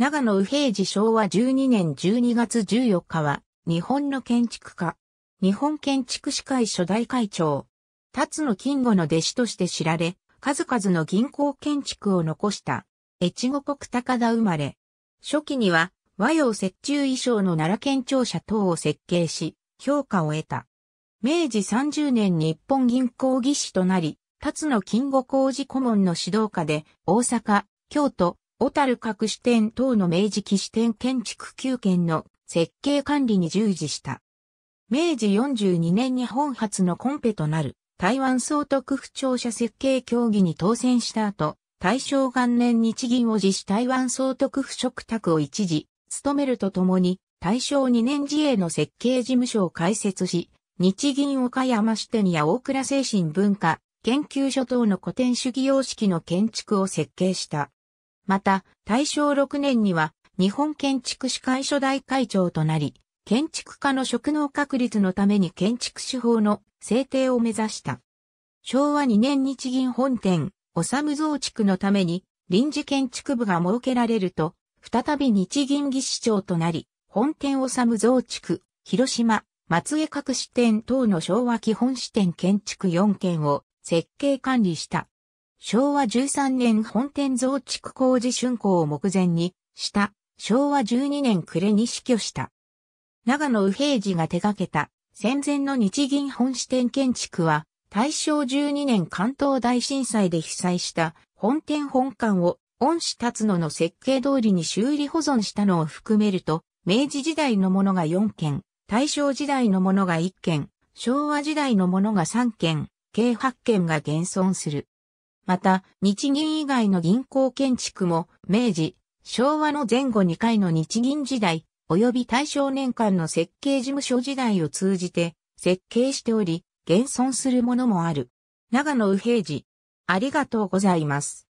長野右平次昭和12年12月14日は、日本の建築家。日本建築士会初代会長。辰野金吾の弟子として知られ、数々の銀行建築を残した、越後国高田生まれ。初期には、和洋折衷衣装の奈良県庁舎等を設計し、評価を得た。明治30年日本銀行技師となり、辰野金吾工事顧問の指導下で、大阪、京都、小樽各支店等の明治期支店建築9件の設計管理に従事した。明治42年日本初のコンペとなる台湾総督府庁舎設計協議に当選した後、大正元年日銀を実施台湾総督府職宅を一時、務めるとともに、大正2年自営の設計事務所を開設し、日銀岡山支店や大倉精神文化、研究所等の古典主義様式の建築を設計した。また、大正6年には、日本建築士会初代会長となり、建築家の職能確立のために建築手法の制定を目指した。昭和2年日銀本店、おさむ増築のために、臨時建築部が設けられると、再び日銀技師長となり、本店おさむ増築、広島、松江各支店等の昭和基本支店建築4件を設計管理した。昭和13年本店増築工事竣工を目前にした、昭和12年暮れに死去した。長野右平次が手掛けた戦前の日銀本支店建築は、大正12年関東大震災で被災した本店本館を恩師達野の設計通りに修理保存したのを含めると、明治時代のものが4件、大正時代のものが1件、昭和時代のものが3件、計8件が現存する。また、日銀以外の銀行建築も、明治、昭和の前後2回の日銀時代、及び大正年間の設計事務所時代を通じて、設計しており、現存するものもある。長野右平次。ありがとうございます。